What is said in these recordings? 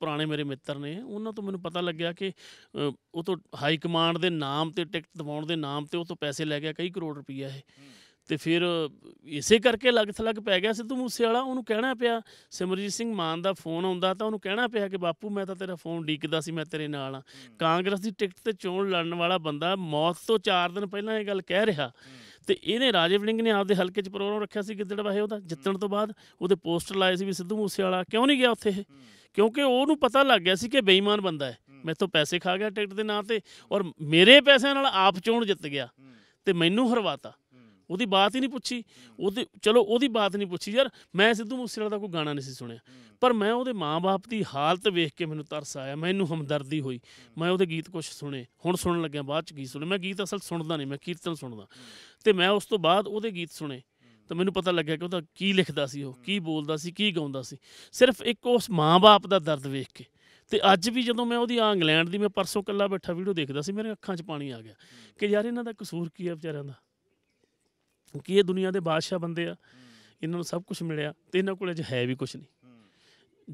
ਪੁਰਾਣੇ ਮੇਰੇ ਮਿੱਤਰ ਨੇ ਉਹਨਾਂ ਤੋਂ ਮੈਨੂੰ ਪਤਾ ਲੱਗਿਆ ਕਿ ਉਹ ਤੋਂ ਹਾਈ ਕਮਾਂਡ ਦੇ ਨਾਮ ਤੇ ਟਿਕਟ ਦਿਵਾਉਣ ਦੇ ਨਾਮ ਤੇ ਉਹ ਤੋਂ ਪੈਸੇ ਲੈ ਗਿਆ ਕਈ ਕਰੋੜ ਰੁਪਈਆ ਇਹ ਤੇ ਫਿਰ ਇਸੇ ਕਰਕੇ ਲਗ ਥਲਗ ਪੈ ਗਿਆ ਸਿੱਧੂ ਮੂਸੇਵਾਲਾ ਉਹਨੂੰ ਕਹਿਣਾ ਪਿਆ ਸਿਮਰਜੀਤ ਸਿੰਘ ਮਾਨ ਦਾ ਫੋਨ ਆਉਂਦਾ ਤਾਂ ਉਹਨੂੰ ਕਹਿਣਾ ਪਿਆ ਕਿ ਬਾਪੂ ਮੈਂ ਤਾਂ ਤੇਰਾ ਫੋਨ ਡੀਕਦਾ ਸੀ ਮੈਂ ਤੇਰੇ ਨਾਲ ਆ ਕਾਂਗਰਸ ਦੀ ਟਿਕਟ ਤੇ ਚੋਣ ਲੜਨ ਵਾਲਾ ਬੰਦਾ ਮੌਤ ਤੋਂ 4 ਦਿਨ ਪਹਿਲਾਂ ਇਹ ਗੱਲ ਕਹਿ ਰਿਹਾ ਤੇ ਇਹਨੇ ਰਾਜੀਵ ਲਿੰਗ ਨੇ ਆਪਦੇ ਹਲਕੇ 'ਚ ਪ੍ਰੋਗਰਾਮ ਰੱਖਿਆ ਸੀ ਵਾਹੇ ਉਹਦਾ ਜਿੱਤਣ ਤੋਂ ਬਾਅਦ ਉਹਦੇ ਪੋਸਟਰ ਲਾਏ ਸੀ ਵੀ ਸਿੱਧੂ ਮੂਸੇਵਾਲਾ ਕਿਉਂ ਨਹੀਂ ਗਿਆ ਉੱਥੇ ਇਹ ਕਿਉਂਕਿ ਉਹਨੂੰ ਪਤਾ ਲੱਗ ਗਿਆ ਸੀ ਕਿ ਬੇਈਮਾਨ ਬੰਦਾ ਹੈ ਮੇਰੇ ਤੋਂ ਪੈਸੇ ਖਾ ਗਿਆ ਟਿਕਟ ਦੇ ਨਾਂ ਤੇ ਔਰ ਮੇਰੇ ਪੈਸਿਆਂ ਨਾਲ ਆਪ ਚੋਣ ਜਿੱਤ ਗਿਆ ਤੇ ਮੈਨੂੰ ਹਰਵਾਤਾ ਉਹਦੀ ਬਾਤ ਹੀ ਨਹੀਂ ਪੁੱਛੀ ਉਹਦੇ ਚਲੋ ਉਹਦੀ ਬਾਤ ਨਹੀਂ ਪੁੱਛੀ ਯਾਰ ਮੈਂ ਸਿੱਧੂ ਮੂਸੇਵਾਲਾ ਦਾ ਕੋਈ ਗਾਣਾ ਨਹੀਂ ਸੀ ਸੁਣਿਆ ਪਰ ਮੈਂ ਉਹਦੇ ਮਾਪੇ ਦੀ ਹਾਲਤ ਵੇਖ ਕੇ ਮੈਨੂੰ ਤਰਸ ਆਇਆ ਮੈਨੂੰ ਹਮਦਰਦੀ ਹੋਈ ਮੈਂ ਉਹਦੇ ਗੀਤ ਕੁਝ ਸੁਣੇ ਹੁਣ ਸੁਣਨ ਲੱਗਿਆ ਬਾਅਦ ਚ ਗੀਤ ਸੁਣੇ ਮੈਂ ਗੀਤ ਅਸਲ ਸੁਣਦਾ ਨਹੀਂ ਮੈਂ ਕੀਰਤਨ ਸੁਣਦਾ ਤੇ ਮੈਂ ਉਸ ਤੋਂ ਬਾਅਦ ਉਹਦੇ ਗੀਤ ਸੁਣੇ ਤਾਂ ਮੈਨੂੰ ਪਤਾ ਲੱਗਿਆ ਕਿ ਉਹਦਾ ਕੀ ਲਿਖਦਾ ਸੀ ਉਹ ਕੀ ਬੋਲਦਾ ਸੀ ਕੀ ਗਾਉਂਦਾ ਸੀ ਸਿਰਫ ਇੱਕ ਉਸ ਮਾਂ-ਬਾਪ ਦਾ ਦਰਦ ਵੇਖ ਕੇ ਤੇ ਅੱਜ ਵੀ ਜਦੋਂ ਮੈਂ ਉਹਦੀ ਆ ਇੰਗਲੈਂਡ ਦੀ ਮੈਂ ਪਰਸੋਂ ਕੱਲਾ ਬੈਠਾ ਵੀਡੀਓ ਦੇਖਦਾ ਸੀ ਮੇਰੇ ਅੱਖਾਂ 'ਚ ਪਾਣੀ ਆ ਗਿਆ ਕਿ ਯਾਰ ਇਹਨਾਂ ਦਾ ਕਸੂਰ ਕੀ ਹੈ ਵਿਚਾਰਿਆਂ ਦਾ ਕਿ ਇਹ ਦੁਨੀਆ ਦੇ ਬਾਦਸ਼ਾਹ ਬੰਦੇ ਆ ਇਹਨਾਂ ਨੂੰ ਸਭ ਕੁਝ ਮਿਲਿਆ ਤੇ ਇਹਨਾਂ ਕੋਲ ਅਜ ਹੈ ਵੀ ਕੁਝ ਨਹੀਂ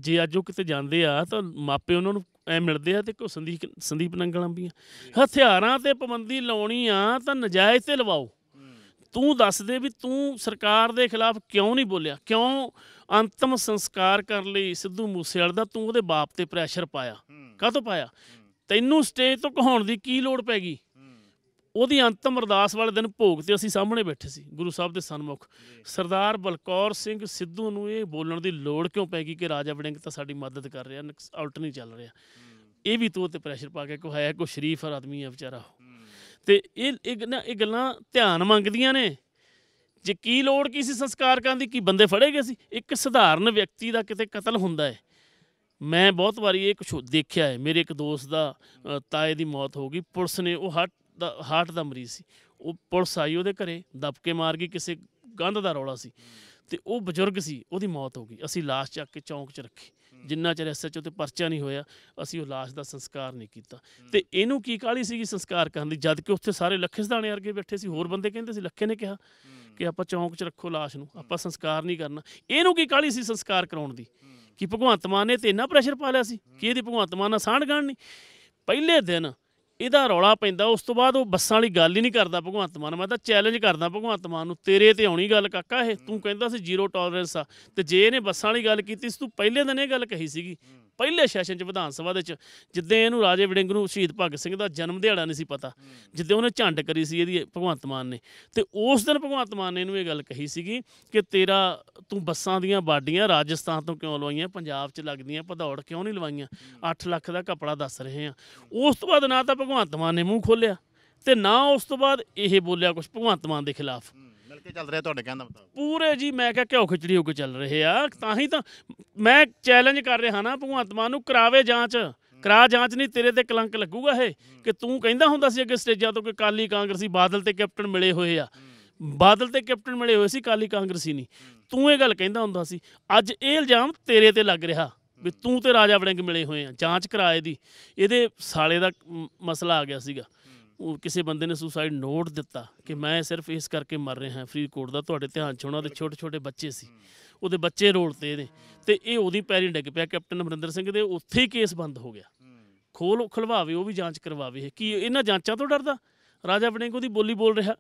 ਜੇ ਅੱਜ ਉਹ ਕਿਤੇ ਜਾਂਦੇ ਆ ਤਾਂ ਮਾਪੇ ਉਹਨਾਂ ਨੂੰ ਐ ਮਿਲਦੇ ਆ ਤੇ ਕੋ ਸੰਦੀਪ ਸੰਦੀਪ ਨੰਗਲਾਂ ਵੀ ਹਥਿਆਰਾਂ ਤੇ ਪਾਬੰਦੀ ਲਾਉਣੀ ਆ ਤਾਂ ਨਜਾਇਜ਼ ਤੇ ਲਵਾਓ ਤੂੰ ਦੱਸ ਦੇ ਵੀ ਤੂੰ ਸਰਕਾਰ ਦੇ ਖਿਲਾਫ ਕਿਉਂ ਨਹੀਂ ਬੋਲਿਆ ਕਿਉਂ ਅੰਤਮ ਸੰਸਕਾਰ ਕਰਨ ਲਈ ਸਿੱਧੂ ਮੂਸੇਵਾਲ ਦਾ ਤੂੰ ਉਹਦੇ ਬਾਪ ਤੇ ਪ੍ਰੈਸ਼ਰ ਪਾਇਆ ਕਾਹਤੋਂ ਪਾਇਆ ਤੈਨੂੰ ਸਟੇਜ ਤੋਂ ਕਹਾਉਣ ਦੀ ਕੀ ਲੋੜ ਪੈ ਗਈ ਉਹਦੀ ਅੰਤਮ ਅਰਦਾਸ ਵਾਲੇ ਦਿਨ ਭੋਗ ਤੇ ਅਸੀਂ ਸਾਹਮਣੇ ਬੈਠੇ ਸੀ ਗੁਰੂ ਸਾਹਿਬ ਦੇ ਸਨਮੁਖ ਸਰਦਾਰ ਬਲਕੌਰ ਸਿੰਘ ਸਿੱਧੂ ਨੂੰ ਇਹ ਬੋਲਣ ਦੀ ਲੋੜ ਕਿਉਂ ਪੈ ਗਈ ਕਿ ਰਾਜਾ ਵੜਿੰਗ ਤਾਂ ਸਾਡੀ ਮਦਦ ਕਰ ਰਿਹਾ ਉਲਟ ਨਹੀਂ ਚੱਲ ਰਿਹਾ ਇਹ ਵੀ ਤੂੰ ਤੇ ਪ੍ਰੈਸ਼ਰ ਪਾ ਕੇ ਕੋਹਾਇਆ ਕੋ ਸ਼ਰੀਫ ਆਦਮੀ ਹੈ ਵਿਚਾਰਾ ਤੇ ਇਹ ਇਹ ਗੱਲਾਂ ਧਿਆਨ ਮੰਗਦੀਆਂ ਨੇ ਜੇ ਕੀ ਲੋੜ ਕੀ ਸੀ ਸੰਸਕਾਰ ਕਰਨ ਦੀ ਕੀ ਬੰਦੇ ਫੜੇ ਗਏ ਸੀ ਇੱਕ ਸਧਾਰਨ ਵਿਅਕਤੀ ਦਾ ਕਿਤੇ ਕਤਲ ਹੁੰਦਾ ਹੈ ਮੈਂ ਬਹੁਤ ਵਾਰੀ ਇਹ ਕੁਝ ਦੇਖਿਆ ਹੈ ਮੇਰੇ ਇੱਕ ਦੋਸਤ ਦਾ ਤਾਏ ਦੀ ਮੌਤ ਹੋ ਗਈ ਪੁਲਿਸ ਨੇ ਉਹ ਹਾਰਟ ਦਾ ਹਾਰਟ ਦਾ ਮਰੀਜ਼ ਸੀ ਉਹ ਪੁਲਿਸ ਆਈ ਉਹਦੇ ਘਰੇ ਦਬਕੇ ਮਾਰ ਗਈ ਕਿਸੇ ਗੰਧ ਦਾ ਰੌਲਾ ਸੀ ਤੇ ਉਹ ਬਜ਼ੁਰਗ ਸੀ ਉਹਦੀ ਮੌਤ ਹੋ ਗਈ ਅਸੀਂ লাশ ਚੱਕ ਕੇ ਚੌਂਕ 'ਚ ਰੱਖੀ ਜਿੰਨਾ ਚਿਰ ਐਸਐਚਓ ਤੇ ਪਰਚਾ ਨਹੀਂ ਹੋਇਆ ਅਸੀਂ ਉਹ লাশ ਦਾ ਸੰਸਕਾਰ ਨਹੀਂ ਕੀਤਾ ਤੇ ਇਹਨੂੰ ਕੀ ਕਾਲੀ ਸੀਗੀ ਸੰਸਕਾਰ ਕਰਨ ਦੀ ਜਦ ਕਿ ਉੱਥੇ ਸਾਰੇ ਲੱਖੇ ਸਦਾਨੇ ਵਰਗੇ ਬੈਠੇ ਸੀ ਹੋਰ ਬੰਦੇ ਕਹਿੰਦੇ ਸੀ ਲੱਖੇ ਨੇ ਕਿਹਾ ਕਿ ਆਪਾਂ ਚੌਂਕ 'ਚ ਰੱਖੋ লাশ ਨੂੰ ਆਪਾਂ ਸੰਸਕਾਰ ਨਹੀਂ ਕਰਨਾ ਇਹਨੂੰ ਕੀ ਕਾਲੀ ਸੀ ਸੰਸਕਾਰ ਕਰਾਉਣ ਦੀ ਕਿ ਭਗਵੰਤ ਮਾਨ ਨੇ ਤੇ ਇੰਨਾ ਪ੍ਰੈਸ਼ਰ ਪਾ ਲਿਆ ਸੀ ਕਿ ਇਹਦੀ ਭਗਵੰਤ ਮਾਨ ਨਾਲ ਸਾਂਢ ਗਾਣ ਨਹੀਂ ਪਹਿਲੇ ਦਿਨ ਇਹਦਾ ਰੌਲਾ ਪੈਂਦਾ ਉਸ ਤੋਂ ਬਾਅਦ ਉਹ ਬੱਸਾਂ ਵਾਲੀ ਗੱਲ ਹੀ ਨਹੀਂ ਕਰਦਾ ਭਗਵੰਤ ਮਾਨ ਮੈਂ ਤਾਂ ਚੈਲੰਜ ਕਰਦਾ ਭਗਵੰਤ ਮਾਨ ਨੂੰ ਤੇਰੇ ਤੇ ਆਉਣੀ ਗੱਲ ਕਾਕਾ ਇਹ ਤੂੰ ਕਹਿੰਦਾ ਸੀ ਜ਼ੀਰੋ ਟੋਲਰੈਂਸ ਆ ਤੇ ਜੇ ਇਹਨੇ ਬੱਸਾਂ ਵਾਲੀ ਗੱਲ ਕੀਤੀ ਸੀ ਤੂੰ ਪਹਿਲੇ ਦਿਨ ਇਹ ਗੱਲ ਕਹੀ ਸੀਗੀ ਪਹਿਲੇ ਸੈਸ਼ਨ 'ਚ ਵਿਧਾਨ ਸਭਾ ਦੇ 'ਚ ਜਿੱਦੇ ਇਹਨੂੰ ਰਾਜੇ ਵਿੜਿੰਗ ਨੂੰ ਸ਼ਹੀਦ ਭਗਤ ਸਿੰਘ ਦਾ ਜਨਮ ਦਿਹਾੜਾ ਨਹੀਂ ਸੀ ਪਤਾ ਜਿੱਦੇ ਉਹਨੇ ਝੰਡ ਕਰੀ ਸੀ ਇਹਦੀ ਭਗਵੰਤ ਮਾਨ ਨੇ ਤੇ ਉਸ ਦਿਨ ਭਗਵੰਤ ਮਾਨ ਨੇ ਇਹਨੂੰ ਇਹ ਗੱਲ ਕਹੀ ਸੀਗੀ ਕਿ ਤੇਰਾ ਤੂੰ ਬੱਸਾਂ ਦੀਆਂ ਬਾਡੀਆਂ ਰਾਜਸਥਾਨ ਤੋਂ ਕਿਉਂ ਲਵਾਈਆਂ ਪੰਜਾਬ 'ਚ ਲੱਗਦੀਆਂ ਭਦੌੜ ਕਿਉਂ ਨਹੀਂ ਲਵਾਈਆਂ 8 ਲੱਖ ਦਾ ਕਪੜਾ ਦੱਸ ਰਹੇ ਆ ਉਸ ਤੋਂ ਬਾਅਦ ਨਾ ਤਾਂ ਭਗਵੰਤ ਮਾਨ ਨੇ ਮੂੰਹ ਖੋਲਿਆ ਤੇ ਨਾ ਉਸ ਤੋਂ ਬਾਅਦ ਇਹ ਬੋਲਿਆ ਕੁਝ ਭਗਵੰਤ ਮਾਨ ਦੇ ਖਿਲਾਫ ਚੱਲ ਰਿਹਾ ਤੁਹਾਡੇ ਕਹਿਣ ਦਾ ਮਤਲਬ ਪੂਰੇ ਜੀ ਮੈਂ ਕਿਹਾ ਘਿਓ ਖਿਚੜੀ ਹੋ ਕੇ ਚੱਲ ਰਹੇ ਆ ਤਾਂ ਹੀ ਤਾਂ ਮੈਂ ਚੈਲੰਜ ਕਰ ਰਿਹਾ ਨਾ ਭਗਵੰਤ ਨੂੰ ਕਰਾਵੇ ਜਾਂਚ ਕਰਾ ਜਾਂਚ ਨਹੀਂ ਤੇਰੇ ਤੇ ਕਲੰਕ ਲੱਗੂਗਾ ਇਹ ਕਿ ਤੂੰ ਕਹਿੰਦਾ ਹੁੰਦਾ ਸੀ ਅੱਗੇ ਸਟੇਜਾਂ ਤੋਂ ਕਿ ਕਾਲੀ ਕਾਂਗਰਸੀ ਬਾਦਲ ਤੇ ਕੈਪਟਨ ਮਿਲੇ ਹੋਏ ਆ ਬਾਦਲ ਤੇ ਕੈਪਟਨ ਮਿਲੇ ਹੋਏ ਸੀ ਕਾਲੀ ਕਾਂਗਰਸੀ ਨਹੀਂ ਤੂੰ ਇਹ ਗੱਲ ਕਹਿੰਦਾ ਹੁੰਦਾ ਸੀ ਅੱਜ ਇਹ ਇਲਜ਼ਾਮ ਤੇਰੇ ਤੇ ਲੱਗ ਰਿਹਾ ਵੀ ਤੂੰ ਤੇ ਰਾਜਾ ਵੜਿੰਗ ਮਿਲੇ ਹੋਏ ਆ ਜਾਂਚ ਕਰਾਏ ਦੀ ਇਹਦੇ ਸਾਲੇ ਦਾ ਮਸਲਾ ਆ ਗਿਆ ਸੀਗਾ ਉਹ ਕਿਸੇ ਬੰਦੇ ਨੇ ਸੁਸਾਈਡ ਨੋਟ ਦਿੱਤਾ ਕਿ ਮੈਂ ਸਿਰਫ ਇਸ ਕਰਕੇ ਮਰ ਰਿਹਾ ਹਾਂ ਫਰੀਦਕੋਟ ਦਾ ਤੁਹਾਡੇ ਧਿਆਨ 'ਚ ਉਹਨਾਂ ਦੇ ਛੋਟੇ ਛੋਟੇ ਬੱਚੇ ਸੀ ਉਹਦੇ ਬੱਚੇ ਰੋਲਤੇ ਤੇ ਇਹਦੇ ਤੇ ਇਹ ਉਹਦੀ ਪੈਰੀ ਡਿੱਗ ਪਿਆ ਕੈਪਟਨ ਅਮਰਿੰਦਰ ਸਿੰਘ ਦੇ ਉੱਥੇ ਹੀ ਕੇਸ ਬੰਦ ਹੋ ਗਿਆ ਖੋਲ ਖਲਵਾਵੇ ਉਹ ਵੀ ਜਾਂਚ ਕਰਵਾਵੇ ਕਿ ਇਹਨਾਂ ਜਾਂਚਾਂ ਤੋਂ ਡਰਦਾ ਰਾਜਾ ਕੋ ਉਹਦੀ ਬੋਲੀ ਬੋਲ ਰਿਹਾ